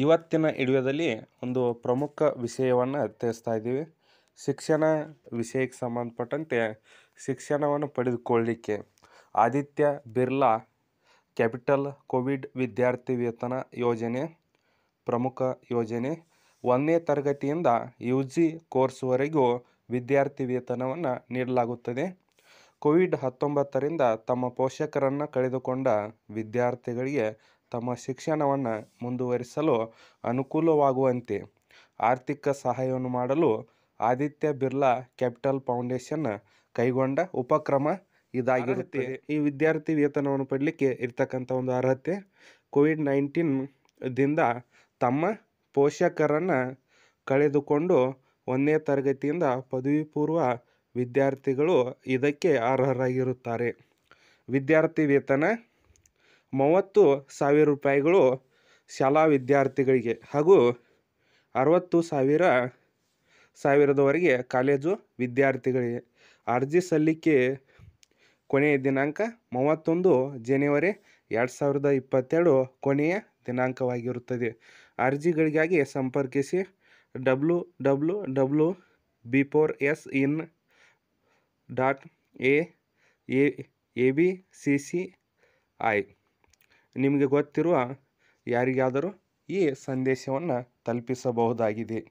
ಇವತ್ತಿನ ವಿಡಿಯೋದಲ್ಲಿ ಒಂದು ಪ್ರಮುಖ ವಿಷಯವನ್ನು ತಿಳಿಸ್ತಾ ಇದ್ದೀವಿ ಶಿಕ್ಷಣ ವಿಷಯಕ್ಕೆ ಸಂಬಂಧಪಟ್ಟಂತೆ ಶಿಕ್ಷಣವನ್ನು ಪಡೆದುಕೊಳ್ಳಲಿಕ್ಕೆ ಆದಿತ್ಯ ಬಿರ್ಲಾ ಕ್ಯಾಪಿಟಲ್ ಕೋವಿಡ್ ವಿದ್ಯಾರ್ಥಿ ವೇತನ ಯೋಜನೆ ಪ್ರಮುಖ ಯೋಜನೆ ಒಂದನೇ ತರಗತಿಯಿಂದ ಯು ಜಿ ಕೋರ್ಸ್ವರೆಗೂ ವಿದ್ಯಾರ್ಥಿ ವೇತನವನ್ನು ನೀಡಲಾಗುತ್ತದೆ ಕೋವಿಡ್ ಹತ್ತೊಂಬತ್ತರಿಂದ ತಮ್ಮ ಪೋಷಕರನ್ನು ಕಳೆದುಕೊಂಡ ವಿದ್ಯಾರ್ಥಿಗಳಿಗೆ ತಮ್ಮ ಶಿಕ್ಷಣವನ್ನು ಮುಂದುವರಿಸಲು ಅನುಕೂಲವಾಗುವಂತೆ ಆರ್ಥಿಕ ಸಹಾಯವನ್ನು ಮಾಡಲು ಆದಿತ್ಯ ಬಿರ್ಲಾ ಕ್ಯಾಪಿಟಲ್ ಫೌಂಡೇಶನ್ ಕೈಗೊಂಡ ಉಪಕ್ರಮ ಇದಾಗಿರುತ್ತೆ ಈ ವಿದ್ಯಾರ್ಥಿ ವೇತನವನ್ನು ಪಡಲಿಕ್ಕೆ ಇರ್ತಕ್ಕಂಥ ಒಂದು ಅರ್ಹತೆ ಕೋವಿಡ್ ದಿಂದ ತಮ್ಮ ಪೋಷಕರನ್ನು ಕಳೆದುಕೊಂಡು ಒಂದನೇ ತರಗತಿಯಿಂದ ಪದವಿ ಪೂರ್ವ ವಿದ್ಯಾರ್ಥಿಗಳು ಇದಕ್ಕೆ ಅರ್ಹರಾಗಿರುತ್ತಾರೆ ವಿದ್ಯಾರ್ಥಿ ವೇತನ ಮೂವತ್ತು ಸಾವಿರ ರೂಪಾಯಿಗಳು ಶಾಲಾ ವಿದ್ಯಾರ್ಥಿಗಳಿಗೆ ಹಾಗೂ ಅರವತ್ತು ಸಾವಿರ ಸಾವಿರದವರೆಗೆ ಕಾಲೇಜು ವಿದ್ಯಾರ್ಥಿಗಳಿಗೆ ಅರ್ಜಿ ಸಲ್ಲಿಕೆ ಕೊನೆಯ ದಿನಾಂಕ ಮೂವತ್ತೊಂದು ಜನವರಿ ಎರಡು ಸಾವಿರದ ಇಪ್ಪತ್ತೆರಡು ಕೊನೆಯ ದಿನಾಂಕವಾಗಿರುತ್ತದೆ ಅರ್ಜಿಗಳಿಗಾಗಿ ಸಂಪರ್ಕಿಸಿ W W W B four S in dot A A B C C I ನಿಮಗೆ ಗೊತ್ತಿರುವ ಯಾರಿಗಾದರೂ ಈ ಸಂದೇಶವನ್ನು ತಲುಪಿಸಬಹುದಾಗಿದೆ